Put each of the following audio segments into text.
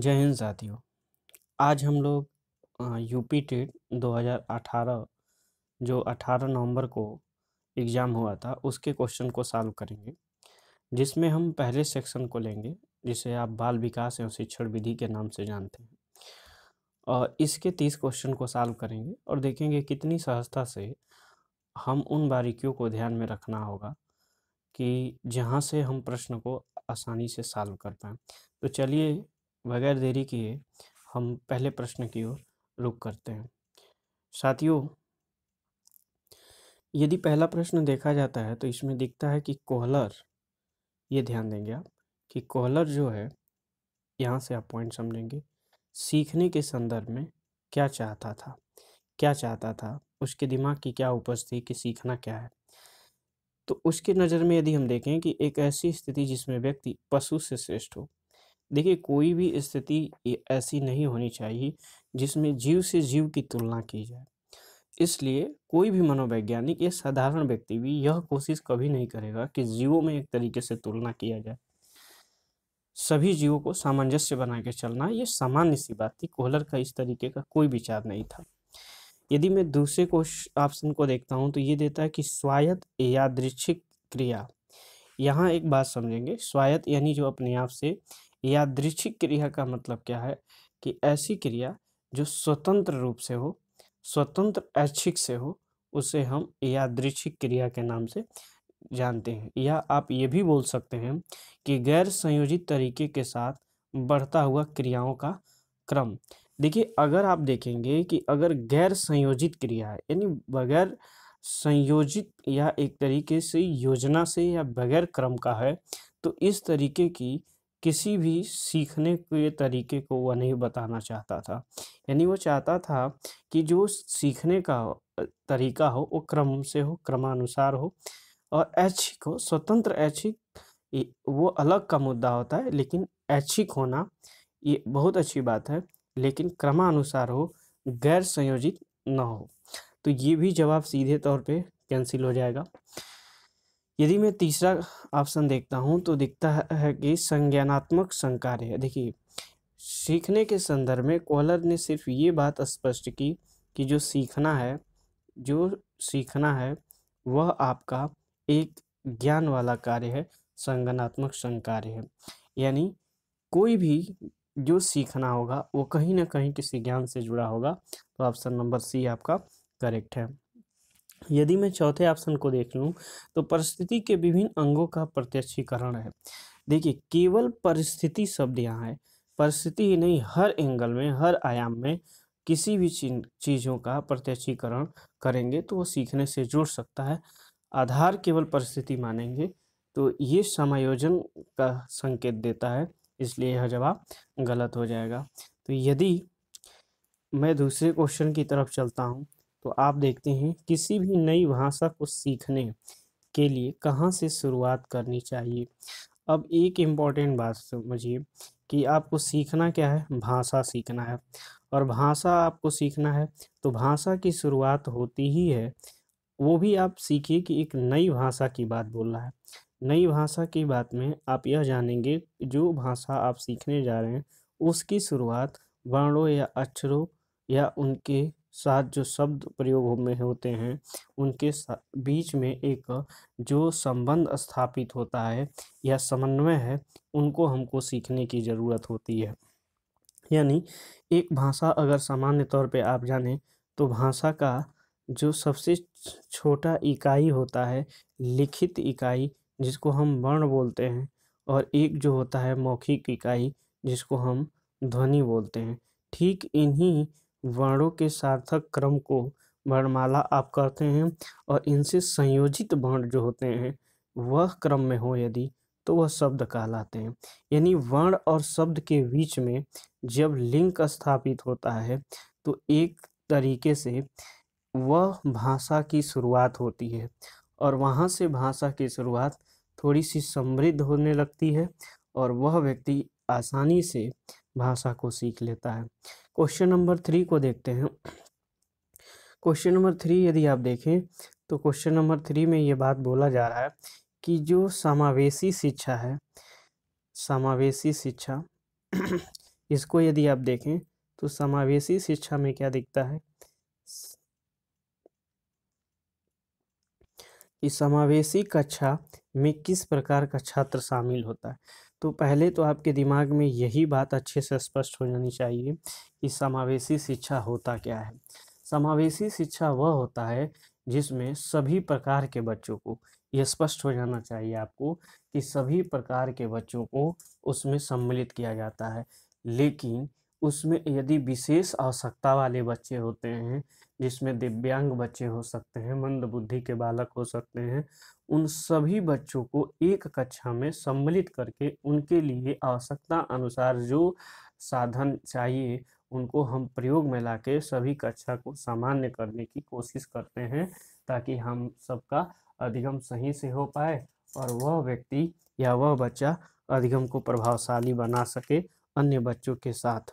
जय हिंद साथियों आज हम लोग यूपी टेट 2018 जो 18 नवंबर को एग्ज़ाम हुआ था उसके क्वेश्चन को सॉल्व करेंगे जिसमें हम पहले सेक्शन को लेंगे जिसे आप बाल विकास एवं शिक्षण विधि के नाम से जानते हैं और इसके तीस क्वेश्चन को सॉल्व करेंगे और देखेंगे कितनी सहजता से हम उन बारीकियों को ध्यान में रखना होगा कि जहाँ से हम प्रश्न को आसानी से सॉल्व कर पाएँ तो चलिए बगैर देरी किए हम पहले प्रश्न की ओर रुख करते हैं साथियों यदि पहला प्रश्न देखा जाता है तो इसमें दिखता है कि कोहलर ये ध्यान देंगे आप कि कोहलर जो है यहाँ से आप पॉइंट समझेंगे सीखने के संदर्भ में क्या चाहता था क्या चाहता था उसके दिमाग की क्या उपज थी कि सीखना क्या है तो उसके नज़र में यदि हम देखें कि एक ऐसी स्थिति जिसमें व्यक्ति पशु से श्रेष्ठ हो देखिए कोई भी स्थिति ऐसी नहीं होनी चाहिए जिसमें जीव से जीव की तुलना की जाए इसलिए कोई भी मनोवैज्ञानिक या साधारण व्यक्ति भी यह कोशिश कभी नहीं करेगा कि जीवों में एक तरीके से तुलना किया जाए सभी जीवों को सामंजस्य बना के चलना ये सामान्य सी बात थी कोहलर का इस तरीके का कोई विचार नहीं था यदि मैं दूसरे को ऑप्शन को देखता हूँ तो ये देता है कि स्वायत्त यादृच्छिक क्रिया यहाँ एक बात समझेंगे स्वायत्त यानी जो अपने आप से यादृच्छिक क्रिया का मतलब क्या है कि ऐसी क्रिया जो स्वतंत्र रूप से हो स्वतंत्र ऐच्छिक से हो उसे हम यादृच्छिक क्रिया के नाम से जानते हैं या आप ये भी बोल सकते हैं कि गैर संयोजित तरीके के साथ बढ़ता हुआ क्रियाओं का क्रम देखिए अगर आप देखेंगे कि अगर गैर संयोजित क्रिया है यानी बगैर संयोजित या एक तरीके से योजना से या बगैर क्रम का है तो इस तरीके की किसी भी सीखने के तरीके को वह नहीं बताना चाहता था यानी वो चाहता था कि जो सीखने का तरीका हो वो क्रम से हो क्रमानुसार हो और ऐच्छिक हो स्वतंत्र ऐच्छिक वो अलग का मुद्दा होता है लेकिन ऐच्छिक होना ये बहुत अच्छी बात है लेकिन क्रमानुसार हो गैर संयोजित न हो तो ये भी जवाब सीधे तौर पे कैंसिल हो जाएगा यदि मैं तीसरा ऑप्शन देखता हूँ तो दिखता है कि संज्ञानात्मक संकार्य देखिए सीखने के संदर्भ में कोहलर ने सिर्फ ये बात स्पष्ट की कि जो सीखना है जो सीखना है वह आपका एक ज्ञान वाला कार्य है संगनात्मक संकार्य है यानी कोई भी जो सीखना होगा वो कहीं ना कहीं किसी ज्ञान से जुड़ा होगा तो ऑप्शन नंबर सी आपका करेक्ट है यदि मैं चौथे ऑप्शन को देख लूँ तो परिस्थिति के विभिन्न अंगों का प्रत्यक्षीकरण है देखिए केवल परिस्थिति शब्द यहाँ है परिस्थिति ही नहीं हर एंगल में हर आयाम में किसी भी चीज़ों का प्रत्यक्षीकरण करेंगे तो वो सीखने से जुड़ सकता है आधार केवल परिस्थिति मानेंगे तो ये समायोजन का संकेत देता है इसलिए यह जवाब गलत हो जाएगा तो यदि मैं दूसरे क्वेश्चन की तरफ चलता हूँ तो आप देखते हैं किसी भी नई भाषा को सीखने के लिए कहाँ से शुरुआत करनी चाहिए अब एक इम्पॉर्टेंट बात समझिए कि आपको सीखना क्या है भाषा सीखना है और भाषा आपको सीखना है तो भाषा की शुरुआत होती ही है वो भी आप सीखिए कि एक नई भाषा की बात बोल रहा है नई भाषा की बात में आप यह जानेंगे जो भाषा आप सीखने जा रहे हैं उसकी शुरुआत वर्णों या अक्षरों या उनके साथ जो शब्द प्रयोग में होते हैं उनके बीच में एक जो संबंध स्थापित होता है या समन्वय है उनको हमको सीखने की ज़रूरत होती है यानी एक भाषा अगर सामान्य तौर पे आप जाने तो भाषा का जो सबसे छोटा इकाई होता है लिखित इकाई जिसको हम वर्ण बोलते हैं और एक जो होता है मौखिक इकाई जिसको हम ध्वनि बोलते हैं ठीक इन्हीं वर्णों के सार्थक क्रम को वर्णमाला आप करते हैं और इनसे संयोजित वर्ण जो होते हैं वह क्रम में हो यदि तो वह शब्द कहलाते हैं यानी वर्ण और शब्द के बीच में जब लिंक स्थापित होता है तो एक तरीके से वह भाषा की शुरुआत होती है और वहाँ से भाषा की शुरुआत थोड़ी सी समृद्ध होने लगती है और वह व्यक्ति आसानी से भाषा को सीख लेता है क्वेश्चन नंबर थ्री को देखते हैं क्वेश्चन नंबर थ्री यदि आप देखें तो क्वेश्चन नंबर थ्री में ये बात बोला जा रहा है कि जो समावेशी शिक्षा है समावेशी शिक्षा इसको यदि आप देखें तो समावेशी शिक्षा में क्या दिखता है इस समावेशी कक्षा में किस प्रकार का छात्र शामिल होता है तो पहले तो आपके दिमाग में यही बात अच्छे से स्पष्ट हो जानी चाहिए कि समावेशी शिक्षा होता क्या है समावेशी शिक्षा वह होता है जिसमें सभी प्रकार के बच्चों को यह स्पष्ट हो जाना चाहिए आपको कि सभी प्रकार के बच्चों को उसमें सम्मिलित किया जाता है लेकिन उसमें यदि विशेष आवश्यकता वाले बच्चे होते हैं जिसमें दिव्यांग बच्चे हो सकते हैं मंद बुद्धि के बालक हो सकते हैं उन सभी बच्चों को एक कक्षा में सम्मिलित करके उनके लिए आवश्यकता अनुसार जो साधन चाहिए उनको हम प्रयोग में ला के सभी कक्षा को सामान्य करने की कोशिश करते हैं ताकि हम सबका अधिगम सही से हो पाए और वह व्यक्ति या वह बच्चा अधिगम को प्रभावशाली बना सके अन्य बच्चों के साथ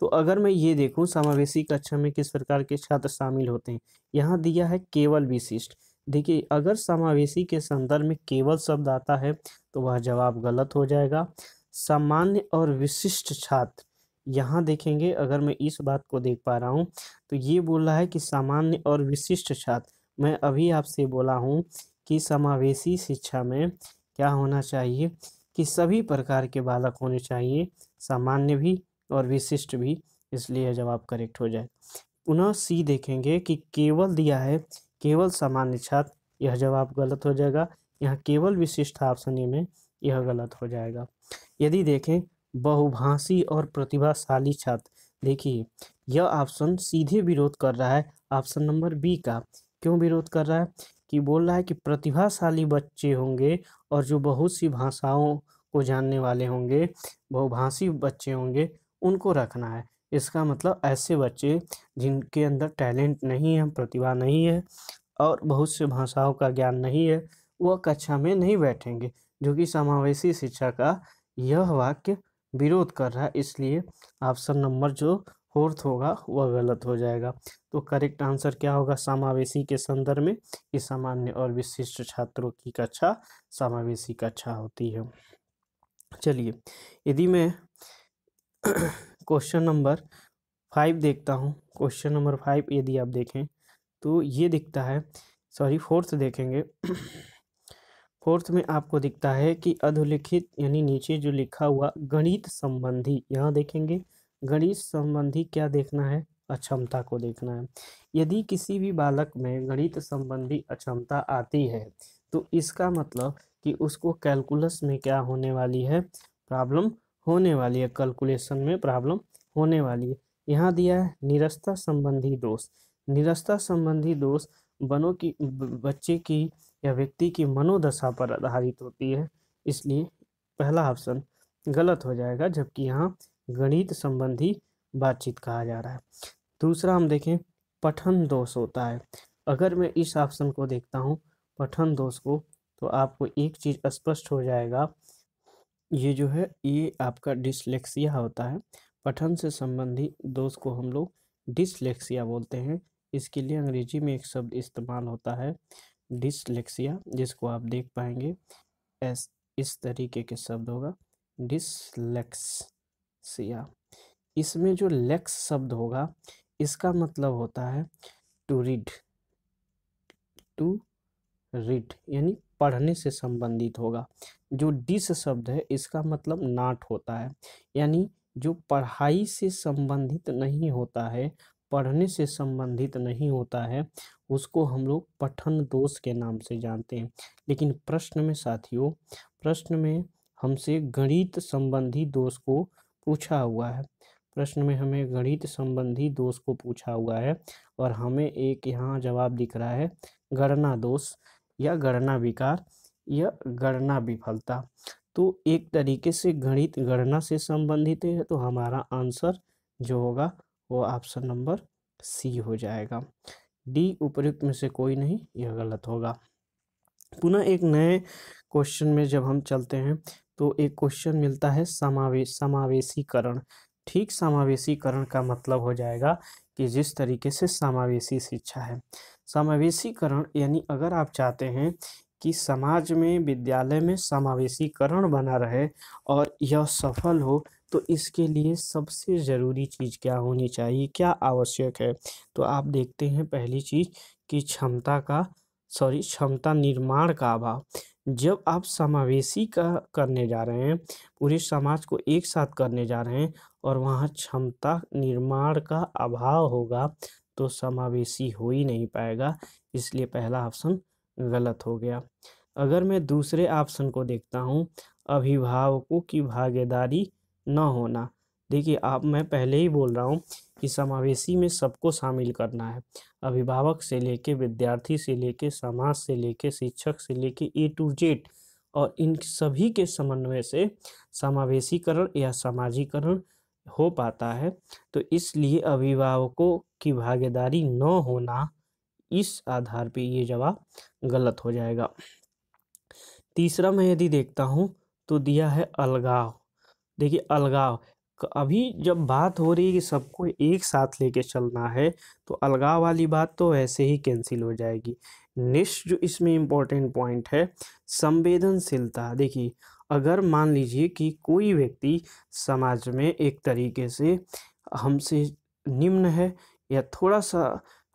तो अगर मैं ये देखूँ समावेशी कक्षा में किस प्रकार के छात्र शामिल होते हैं यहाँ दिया है केवल विशिष्ट देखिए अगर समावेशी के संदर्भ में केवल शब्द आता है तो वह जवाब गलत हो जाएगा सामान्य और विशिष्ट छात्र यहाँ देखेंगे अगर मैं इस बात को देख पा रहा हूँ तो ये बोला है कि सामान्य और विशिष्ट छात्र मैं अभी आपसे बोला हूँ कि समावेशी शिक्षा में क्या होना चाहिए कि सभी प्रकार के बालक होने चाहिए सामान्य भी और विशिष्ट भी इसलिए जवाब करेक्ट हो जाए पुनः सी देखेंगे कि केवल दिया है केवल सामान्य छात्र यह जवाब गलत हो जाएगा यहाँ केवल विशिष्ट ऑप्शन ए में यह गलत हो जाएगा यदि देखें बहुभाषी और प्रतिभाशाली छात्र देखिए यह ऑप्शन सीधे विरोध कर रहा है ऑप्शन नंबर बी का क्यों विरोध कर रहा है कि बोल रहा है कि प्रतिभाशाली बच्चे होंगे और जो बहुत सी भाषाओं को जानने वाले होंगे बहुभाषी बच्चे होंगे उनको रखना है इसका मतलब ऐसे बच्चे जिनके अंदर टैलेंट नहीं है प्रतिभा नहीं है और बहुत से भाषाओं का ज्ञान नहीं है वह कक्षा में नहीं बैठेंगे जो कि समावेशी शिक्षा का यह वाक्य विरोध कर रहा है इसलिए ऑप्शन नंबर जो फोर्थ होगा वह गलत हो जाएगा तो करेक्ट आंसर क्या होगा समावेशी के संदर्भ में कि सामान्य और विशिष्ट छात्रों की कक्षा समावेशी कक्षा होती है चलिए यदि मैं क्वेश्चन नंबर फाइव देखता हूँ क्वेश्चन नंबर फाइव यदि आप देखें तो ये दिखता है सॉरी फोर्थ देखेंगे फोर्थ में आपको दिखता है कि अधोलिखित यानी नीचे जो लिखा हुआ गणित संबंधी यहाँ देखेंगे गणित संबंधी क्या देखना है अक्षमता को देखना है यदि किसी भी बालक में गणित संबंधी अक्षमता आती है तो इसका मतलब कि उसको कैलकुलस में क्या होने वाली है प्रॉब्लम होने वाली है कैलकुलेशन में प्रॉब्लम होने वाली है यहाँ दिया है निरस्ता संबंधी दोष निरस्ता संबंधी दोष बनों की बच्चे की या व्यक्ति की मनोदशा पर आधारित होती है इसलिए पहला ऑप्शन गलत हो जाएगा जबकि यहाँ गणित संबंधी बातचीत कहा जा रहा है दूसरा हम देखें पठन दोष होता है अगर मैं इस ऑप्शन को देखता हूँ पठन दोष को तो आपको एक चीज़ स्पष्ट हो जाएगा ये जो है ये आपका डिसलेक्सिया होता है पठन से संबंधी दोष को हम लोग डिसलेक्सिया बोलते हैं इसके लिए अंग्रेजी में एक शब्द इस्तेमाल होता है डिसलेक्सिया जिसको आप देख पाएंगे एस इस तरीके के शब्द होगा डिसलेक्सिया इसमें जो लेक्स शब्द होगा इसका मतलब होता है टू रीड टू रीड यानी पढ़ने से संबंधित होगा जो डिस शब्द है इसका मतलब नाट होता है यानी जो पढ़ाई से संबंधित नहीं होता है पढ़ने से संबंधित नहीं होता है उसको हम लोग पठन दोष के नाम से जानते हैं लेकिन प्रश्न में साथियों प्रश्न में हमसे गणित संबंधी दोष को पूछा हुआ है प्रश्न में हमें गणित संबंधी दोष को पूछा हुआ है और हमें एक यहाँ जवाब दिख रहा है गणना दोष या गणना विकार या गणना विफलता तो एक तरीके से गणित गणना से संबंधित है तो हमारा आंसर जो होगा वो ऑप्शन नंबर सी हो जाएगा डी उपयुक्त में से कोई नहीं यह गलत होगा पुनः एक नए क्वेश्चन में जब हम चलते हैं तो एक क्वेश्चन मिलता है समावेश समावेशीकरण ठीक समावेशीकरण का मतलब हो जाएगा कि जिस तरीके से समावेशी शिक्षा है समावेशीकरण यानी अगर आप चाहते हैं कि समाज में विद्यालय में समावेशीकरण बना रहे और यह सफल हो तो इसके लिए सबसे ज़रूरी चीज़ क्या होनी चाहिए क्या आवश्यक है तो आप देखते हैं पहली चीज़ कि क्षमता का सॉरी क्षमता निर्माण का अभाव जब आप समावेशी का करने जा रहे हैं पूरे समाज को एक साथ करने जा रहे हैं और वहाँ क्षमता निर्माण का अभाव होगा तो समावेशी हो ही नहीं पाएगा इसलिए पहला ऑप्शन गलत हो गया अगर मैं दूसरे ऑप्शन को देखता हूँ अभिभावकों की भागीदारी न होना देखिए आप मैं पहले ही बोल रहा हूँ कि समावेशी में सबको शामिल करना है अभिभावक से लेके विद्यार्थी से लेके समाज से लेके शिक्षक से लेके ए टू जेड और इन सभी के समन्वय से समावेशीकरण या समाजीकरण हो पाता है तो इसलिए अभिभावकों की भागीदारी न होना इस आधार पे ये जवाब गलत हो जाएगा तीसरा मैं यदि देखता हूँ तो दिया है अलगाव देखिए अलगाव अभी जब बात हो रही है कि सबको एक साथ लेके चलना है तो अलगाव वाली बात तो वैसे ही कैंसिल हो जाएगी नेक्स्ट जो इसमें इम्पोर्टेंट पॉइंट है संवेदनशीलता देखिए अगर मान लीजिए कि कोई व्यक्ति समाज में एक तरीके से हमसे निम्न है या थोड़ा सा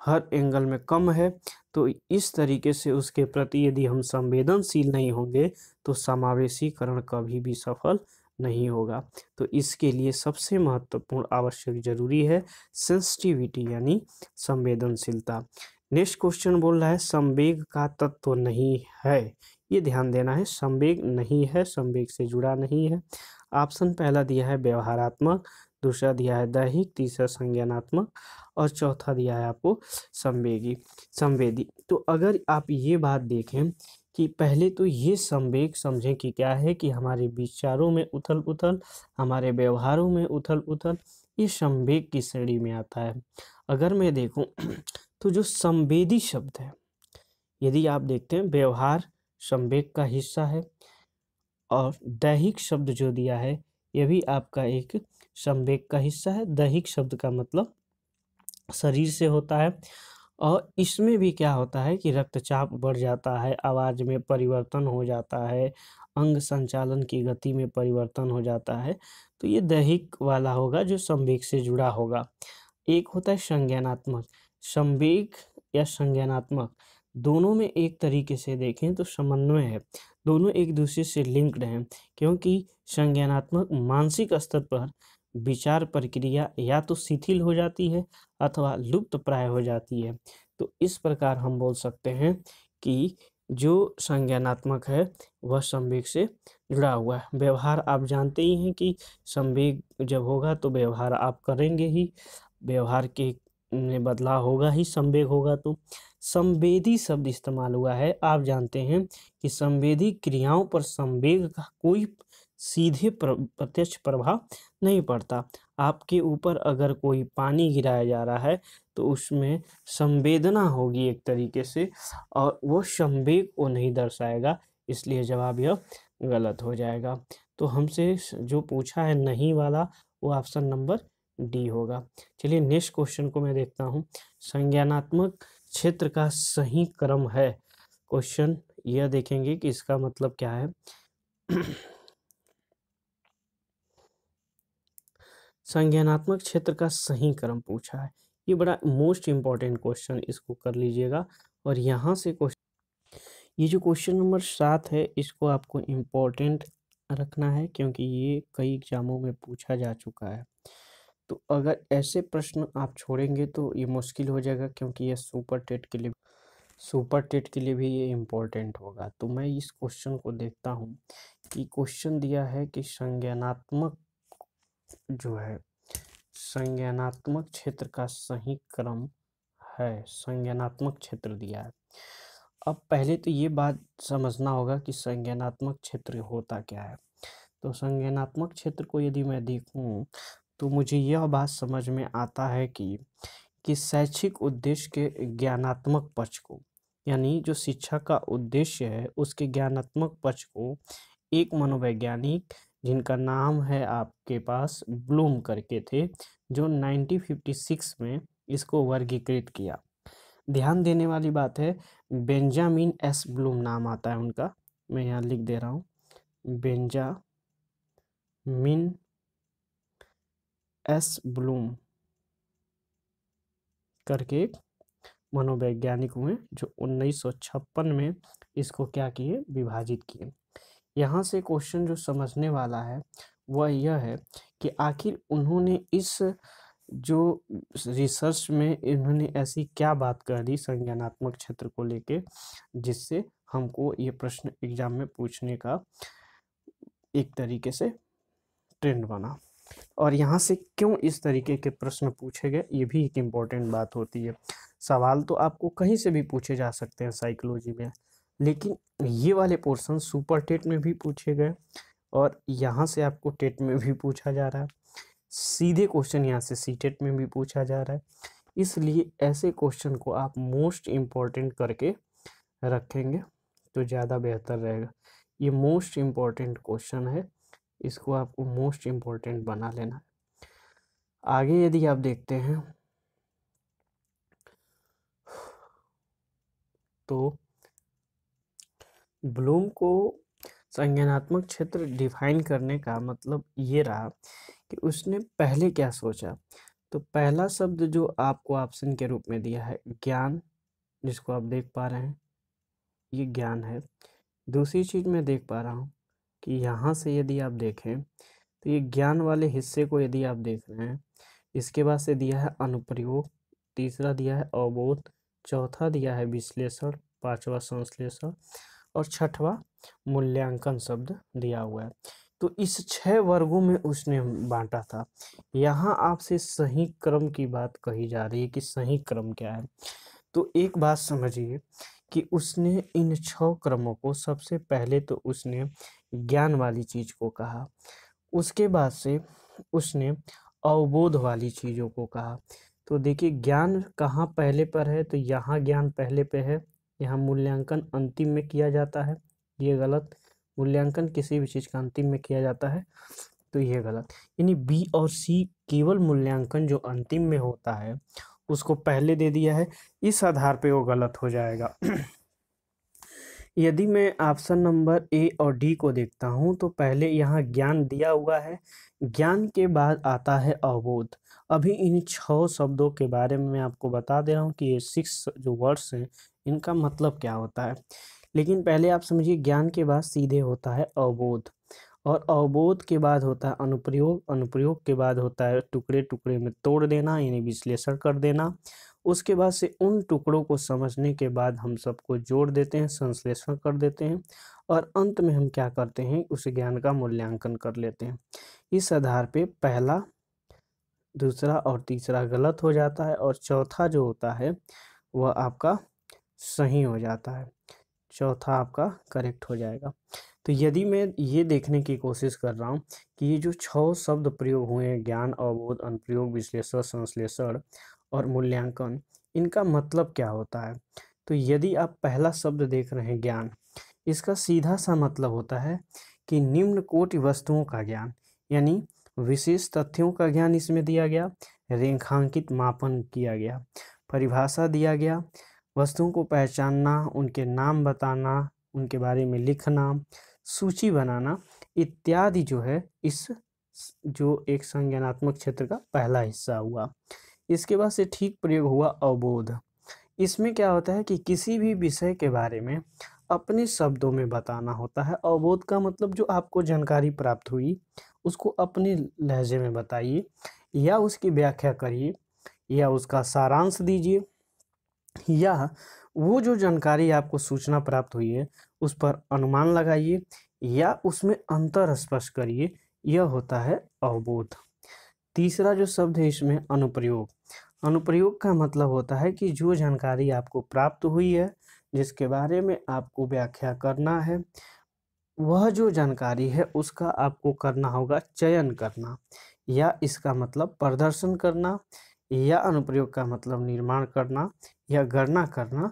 हर एंगल में कम है तो इस तरीके से उसके प्रति यदि हम संवेदनशील नहीं होंगे तो समावेशीकरण कभी भी सफल नहीं होगा तो इसके लिए सबसे महत्वपूर्ण आवश्यक जरूरी है सेंसिटिविटी यानी संवेदनशीलता नेक्स्ट क्वेश्चन बोल रहा है संवेग का तत्व नहीं है ये ध्यान देना है संवेग नहीं है संवेग से जुड़ा नहीं है ऑप्शन पहला दिया है व्यवहारात्मक दूसरा दिया है दैहिक तीसरा संज्ञानात्मक और चौथा दिया है आपको संवेगी संवेदी तो अगर आप ये बात देखें कि पहले तो ये संवेग समझें कि क्या है कि हमारे विचारों में उथल पुथल हमारे व्यवहारों में उथल पुथल ये संवेग की श्रेणी में आता है अगर मैं देखूं तो जो संवेदी शब्द है यदि आप देखते हैं व्यवहार संवेग का हिस्सा है और दैहिक शब्द जो दिया है यह भी आपका एक संवेग का हिस्सा है दैहिक शब्द का मतलब शरीर से होता है और इसमें भी क्या होता है कि रक्तचाप बढ़ जाता है आवाज़ में परिवर्तन हो जाता है अंग संचालन की गति में परिवर्तन हो जाता है तो ये दैहिक वाला होगा जो संवेग से जुड़ा होगा एक होता है संज्ञानात्मक संवेग या संज्ञानात्मक दोनों में एक तरीके से देखें तो समन्वय है दोनों एक दूसरे से लिंक्ड हैं क्योंकि संज्ञानात्मक मानसिक स्तर पर विचार प्रक्रिया या तो शिथिल हो जाती है अथवा लुप्त प्राय हो जाती है तो इस प्रकार हम बोल सकते हैं कि जो संज्ञानात्मक है वह संवेग से जुड़ा हुआ है व्यवहार आप जानते ही हैं कि संवेग जब होगा तो व्यवहार आप करेंगे ही व्यवहार के में बदलाव होगा ही संवेग होगा तो संवेदी शब्द इस्तेमाल हुआ है आप जानते हैं कि संवेदी क्रियाओं पर संवेग का कोई सीधे प्रत्यक्ष प्रभाव नहीं पड़ता आपके ऊपर अगर कोई पानी गिराया जा रहा है तो उसमें संवेदना होगी एक तरीके से और वो संवेग को नहीं दर्शाएगा इसलिए जवाब यह गलत हो जाएगा तो हमसे जो पूछा है नहीं वाला वो ऑप्शन नंबर डी होगा चलिए नेक्स्ट क्वेश्चन को मैं देखता हूँ संज्ञानात्मक क्षेत्र का सही क्रम है क्वेश्चन यह देखेंगे कि इसका मतलब क्या है संज्ञानात्मक क्षेत्र का सही क्रम पूछा है ये बड़ा मोस्ट इम्पॉर्टेंट क्वेश्चन इसको कर लीजिएगा और यहाँ से क्वेश्चन ये जो क्वेश्चन नंबर सात है इसको आपको इम्पोर्टेंट रखना है क्योंकि ये कई एग्जामों में पूछा जा चुका है तो अगर ऐसे प्रश्न आप छोड़ेंगे तो ये मुश्किल हो जाएगा क्योंकि ये सुपर टेट के लिए सुपर टेट के लिए भी ये इम्पोर्टेंट होगा तो मैं इस क्वेश्चन को देखता हूँ कि क्वेश्चन दिया है कि संज्ञानात्मक जो है संज्ञानात्मक क्षेत्र का सही क्रम है संज्ञानात्मक क्षेत्र दिया है अब पहले तो ये बात समझना होगा कि संज्ञानात्मक क्षेत्र होता क्या है तो संज्ञानात्मक क्षेत्र को यदि मैं देखूँ तो मुझे यह बात समझ में आता है कि कि शैक्षिक उद्देश्य के ज्ञानात्मक पक्ष को यानी जो शिक्षा का उद्देश्य है उसके ज्ञानात्मक पक्ष को एक मनोवैज्ञानिक जिनका नाम है आपके पास ब्लूम करके थे जो 1956 में इसको वर्गीकृत किया ध्यान देने वाली बात है बेंजामिन एस ब्लूम नाम आता है उनका मैं यहाँ लिख दे रहा हूँ बेंजामिन एस ब्लूम करके एक मनोवैज्ञानिक हुए जो 1956 में इसको क्या किए विभाजित किए यहाँ से क्वेश्चन जो समझने वाला है वह यह है कि आखिर उन्होंने इस जो रिसर्च में इन्होंने ऐसी क्या बात कह दी संज्ञानात्मक क्षेत्र को लेके जिससे हमको ये प्रश्न एग्जाम में पूछने का एक तरीके से ट्रेंड बना और यहाँ से क्यों इस तरीके के प्रश्न पूछे गए ये भी एक इम्पॉर्टेंट बात होती है सवाल तो आपको कहीं से भी पूछे जा सकते हैं साइकोलॉजी में लेकिन ये वाले पोर्सन सुपर टेट में भी पूछे गए और यहाँ से आपको टेट में भी पूछा जा रहा है सीधे क्वेश्चन यहाँ से सी टेट में भी पूछा जा रहा है इसलिए ऐसे क्वेश्चन को आप मोस्ट इम्पॉर्टेंट करके रखेंगे तो ज़्यादा बेहतर रहेगा ये मोस्ट इम्पॉर्टेंट क्वेश्चन है इसको आपको मोस्ट इम्पोर्टेंट बना लेना है आगे यदि आप देखते हैं तो ब्लूम को संज्ञानात्मक क्षेत्र डिफाइन करने का मतलब ये रहा कि उसने पहले क्या सोचा तो पहला शब्द जो आपको ऑप्शन के रूप में दिया है ज्ञान जिसको आप देख पा रहे हैं ये ज्ञान है दूसरी चीज़ मैं देख पा रहा हूँ कि यहाँ से यदि आप देखें तो ये ज्ञान वाले हिस्से को यदि आप देख रहे हैं इसके बाद से दिया है अनुप्रयोग तीसरा दिया है अवबोध चौथा दिया है विश्लेषण पांचवा संश्लेषण और छठवा मूल्यांकन शब्द दिया हुआ है तो इस छह वर्गों में उसने बांटा था यहाँ आपसे सही क्रम की बात कही जा रही है कि सही क्रम क्या है तो एक बात समझिए कि उसने इन छह क्रमों को सबसे पहले तो उसने ज्ञान वाली चीज़ को कहा उसके बाद से उसने अवबोध वाली चीज़ों को कहा तो देखिए ज्ञान कहाँ पहले पर है तो यहाँ ज्ञान पहले पे है यहाँ मूल्यांकन अंतिम में किया जाता है ये गलत मूल्यांकन किसी भी चीज़ का अंतिम में किया जाता है तो ये गलत यानी बी और सी केवल मूल्यांकन जो अंतिम में होता है उसको पहले दे दिया है इस आधार पे वो गलत हो जाएगा यदि मैं ऑप्शन नंबर ए और डी को देखता हूँ तो पहले यहाँ ज्ञान दिया हुआ है ज्ञान के बाद आता है अवबोध अभी इन छह शब्दों के बारे में मैं आपको बता दे रहा हूँ कि ये सिक्स जो वर्ड्स हैं इनका मतलब क्या होता है लेकिन पहले आप समझिए ज्ञान के बाद सीधे होता है अवबोध और अवबोध के बाद होता है अनुप्रयोग अनुप्रयोग के बाद होता है टुकड़े टुकड़े में तोड़ देना यानी विश्लेषण कर देना उसके बाद से उन टुकड़ों को समझने के बाद हम सबको जोड़ देते हैं संश्लेषण कर देते हैं और अंत में हम क्या करते हैं उस ज्ञान का मूल्यांकन कर लेते हैं इस आधार पे पहला दूसरा और तीसरा गलत हो जाता है और चौथा जो होता है वह आपका सही हो जाता है चौथा आपका करेक्ट हो जाएगा तो यदि मैं ये देखने की कोशिश कर रहा हूँ कि ये जो छः शब्द प्रयोग हुए हैं ज्ञान अवबोध अनुप्रयोग विश्लेषण संश्लेषण और मूल्यांकन इनका मतलब क्या होता है तो यदि आप पहला शब्द देख रहे हैं ज्ञान इसका सीधा सा मतलब होता है कि निम्न कोटि वस्तुओं का ज्ञान यानी विशेष तथ्यों का ज्ञान इसमें दिया गया रेखांकित मापन किया गया परिभाषा दिया गया वस्तुओं को पहचानना उनके नाम बताना उनके बारे में लिखना सूची बनाना इत्यादि जो है इस जो एक संज्ञानात्मक क्षेत्र का पहला हिस्सा हुआ इसके बाद से ठीक प्रयोग हुआ अवबोध इसमें क्या होता है कि किसी भी विषय के बारे में अपने शब्दों में बताना होता है अवबोध का मतलब जो आपको जानकारी प्राप्त हुई उसको अपने लहजे में बताइए या उसकी व्याख्या करिए या उसका सारांश दीजिए या वो जो जानकारी आपको सूचना प्राप्त हुई है उस पर अनुमान लगाइए या उसमें अंतर स्पष्ट करिए यह होता है अवबोध तीसरा जो शब्द है इसमें अनुप्रयोग अनुप्रयोग का मतलब होता है कि जो जानकारी आपको प्राप्त हुई है जिसके बारे में आपको व्याख्या करना है वह जो जानकारी है उसका आपको करना होगा चयन करना या इसका मतलब प्रदर्शन करना या अनुप्रयोग का मतलब निर्माण करना या गणना करना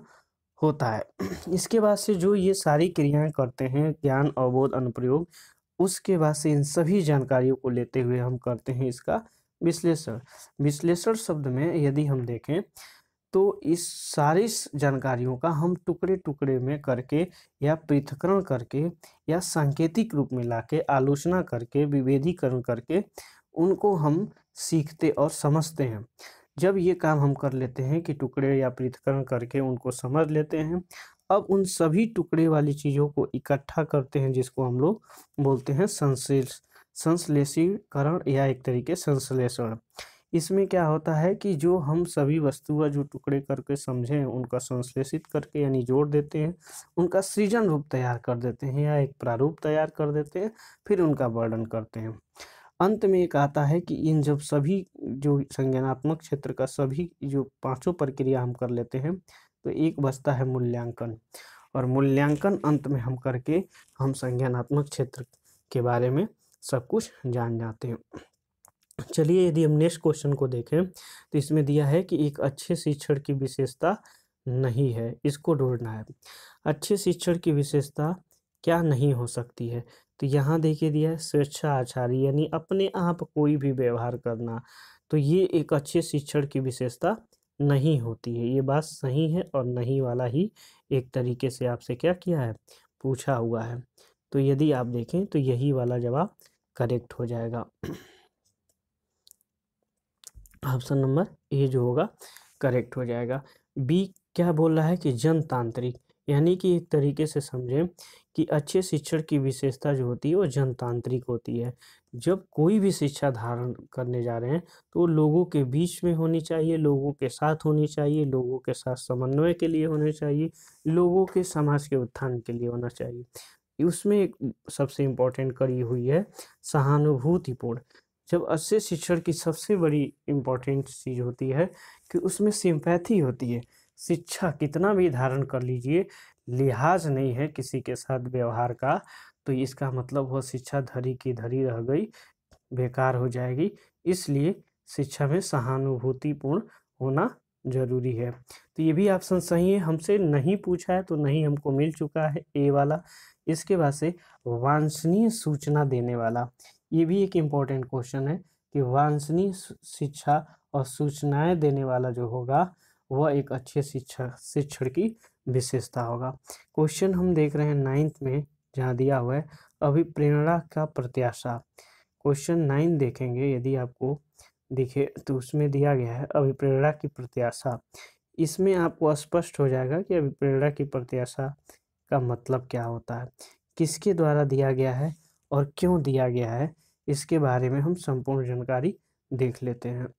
होता है इसके बाद से जो ये सारी क्रियाएं करते हैं ज्ञान अवबोध अनुप्रयोग उसके बाद से इन सभी जानकारियों को लेते हुए हम करते हैं इसका विश्लेषण विश्लेषण शब्द में यदि हम देखें तो इस सारी जानकारियों का हम टुकड़े टुकड़े में करके या पृथकरण करके या सांकेतिक रूप में लाके आलोचना करके विभेदीकरण करके उनको हम सीखते और समझते हैं जब ये काम हम कर लेते हैं कि टुकड़े या पृथकरण करके उनको समझ लेते हैं अब उन सभी टुकड़े वाली चीज़ों को इकट्ठा करते हैं जिसको हम लोग बोलते हैं संश्लेष संश्लेषीकरण या एक तरीके संश्लेषण इसमें क्या होता है कि जो हम सभी वस्तुएं जो टुकड़े करके समझें उनका संश्लेषित करके यानी जोड़ देते हैं उनका सृजन रूप तैयार कर देते हैं या एक प्रारूप तैयार कर देते हैं फिर उनका वर्णन करते हैं अंत में एक आता है कि इन जब सभी जो संज्ञानात्मक क्षेत्र का सभी जो पांचों प्रक्रिया हम कर लेते हैं तो एक बचता है मूल्यांकन और मूल्यांकन अंत में हम करके हम संज्ञानात्मक क्षेत्र के बारे में सब कुछ जान जाते हैं चलिए यदि हम नेक्स्ट क्वेश्चन को देखें तो इसमें दिया है कि एक अच्छे शिक्षण की विशेषता नहीं है इसको ढूंढना है अच्छे शिक्षण की विशेषता क्या नहीं हो सकती है तो यहाँ देखिए दिया है स्वेच्छाचारी यानी अपने आप कोई भी व्यवहार करना तो ये एक अच्छे शिक्षण की विशेषता नहीं होती है ये बात सही है और नहीं वाला ही एक तरीके से आपसे क्या किया है पूछा हुआ है तो यदि आप देखें तो यही वाला जवाब करेक्ट हो जाएगा ऑप्शन नंबर ए जो होगा करेक्ट हो जाएगा बी क्या बोल रहा है कि जनतांत्रिक यानी कि एक तरीके से समझें कि अच्छे शिक्षण की विशेषता जो होती है वो जनतांत्रिक होती है जब कोई भी शिक्षा धारण करने जा रहे हैं तो लोगों के बीच में होनी चाहिए लोगों के साथ होनी चाहिए लोगों के साथ समन्वय के लिए होनी चाहिए लोगों के समाज के उत्थान के लिए होना चाहिए उसमें एक सबसे इम्पोर्टेंट कड़ी हुई है सहानुभूतिपूर्ण जब अच्छे शिक्षण की सबसे बड़ी इम्पोर्टेंट चीज़ होती है कि उसमें सिंपैथी होती है शिक्षा कितना भी धारण कर लीजिए लिहाज नहीं है किसी के साथ व्यवहार का तो इसका मतलब वह शिक्षा धरी की धरी रह गई बेकार हो जाएगी इसलिए शिक्षा में सहानुभूतिपूर्ण होना जरूरी है तो ये भी ऑप्शन सही है हमसे नहीं पूछा है तो नहीं हमको मिल चुका है ए वाला इसके बाद से वांछनीय सूचना देने वाला ये भी एक इम्पॉर्टेंट क्वेश्चन है कि वांछनीय शिक्षा और सूचनाएं देने वाला जो होगा वह एक अच्छे शिक्षक शिक्षण की विशेषता होगा क्वेश्चन हम देख रहे हैं नाइन्थ में जहाँ दिया हुआ है अभिप्रेरणा का प्रत्याशा क्वेश्चन नाइन देखेंगे यदि आपको दिखे तो उसमें दिया गया है अभिप्रेरणा की प्रत्याशा इसमें आपको स्पष्ट हो जाएगा कि अभिप्रेरणा की प्रत्याशा का मतलब क्या होता है किसके द्वारा दिया गया है और क्यों दिया गया है इसके बारे में हम संपूर्ण जानकारी देख लेते हैं